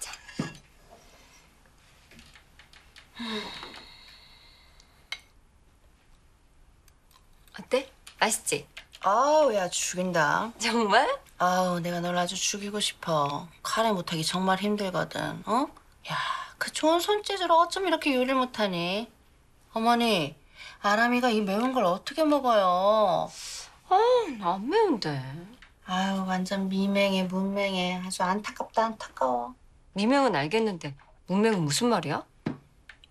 자. 어때? 맛있지? 아우 야 죽인다 정말? 아우 내가 널 아주 죽이고 싶어 카레 못하기 정말 힘들거든 어? 야 그 좋은 손재주로 어쩜 이렇게 요리를 못하니 어머니 아람이가 이 매운 걸 어떻게 먹어요? 아, 안 매운데. 아유 완전 미맹해 문맹해 아주 안타깝다 안타까워. 미명은 알겠는데 문명은 무슨 말이야?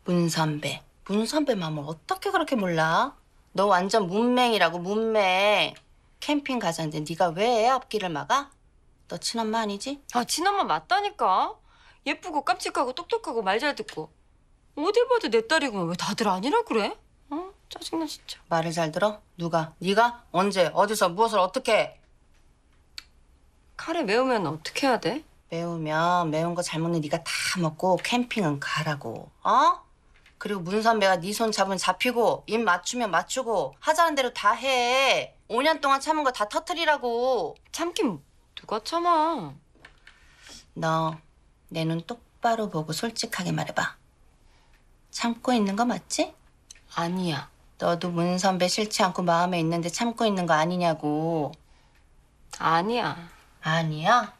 문 선배 문 선배 마음을 어떻게 그렇게 몰라? 너 완전 문맹이라고 문맹. 캠핑 가자는데 네가 왜 앞길을 막아? 너 친엄마 아니지? 아 친엄마 맞다니까. 예쁘고 깜찍하고 똑똑하고 말 잘 듣고. 어딜 봐도 내딸이구왜 다들 아니라 그래? 어? 짜증나 진짜. 말을 잘 들어? 누가? 네가? 언제? 어디서? 무엇을 어떻게? 해? 카레 매우면 어떻게 해야 돼? 매우면 매운 거잘못는 네가 다 먹고 캠핑은 가라고. 어? 그리고 문 선배가 네 손 잡으면 잡히고 입 맞추면 맞추고 하자는 대로 다 해. 5년 동안 참은 거 다 터트리라고. 참긴 누가 참아? 너 내 눈 똑바로 보고 솔직하게 말해봐. 참고 있는 거 맞지? 아니야. 너도 문 선배 싫지 않고 마음에 있는데 참고 있는 거 아니냐고. 아니야. 아니야?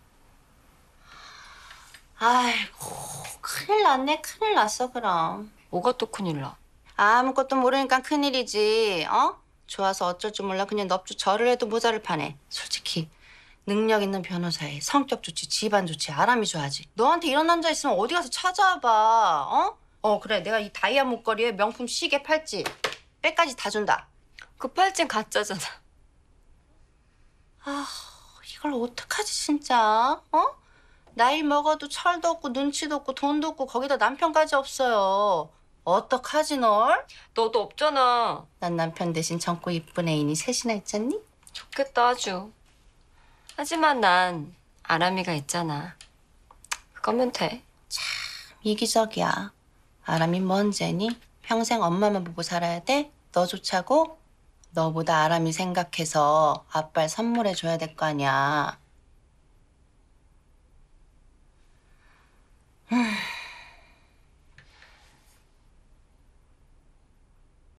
아이고 큰일 났네 큰일 났어 그럼 뭐가 또 큰일 나? 아무것도 모르니까 큰일이지 어? 좋아서 어쩔 줄 몰라 그냥 넙죽 절을 해도 모자를 파네 솔직히 능력 있는 변호사에 성격 좋지 집안 좋지 아람이 좋아하지 너한테 이런 남자 있으면 어디 가서 찾아봐 어? 어 그래 내가 이 다이아 목걸이에 명품 시계 팔찌 백까지 다 준다 그 팔찌는 가짜잖아 아... 이걸 어떡하지 진짜? 어? 나이 먹어도 철도 없고 눈치도 없고 돈도 없고 거기다 남편까지 없어요. 어떡하지 널? 너도 없잖아. 난 남편 대신 젊고 이쁜 애인이 셋이나 있잖니? 좋겠다 아주. 하지만 난 아람이가 있잖아. 그거면 돼. 참 이기적이야. 아람이 뭔 죄니? 평생 엄마만 보고 살아야 돼? 너조차고 너보다 아람이 생각해서 아빠를 선물해줘야 될 거 아니야. 음.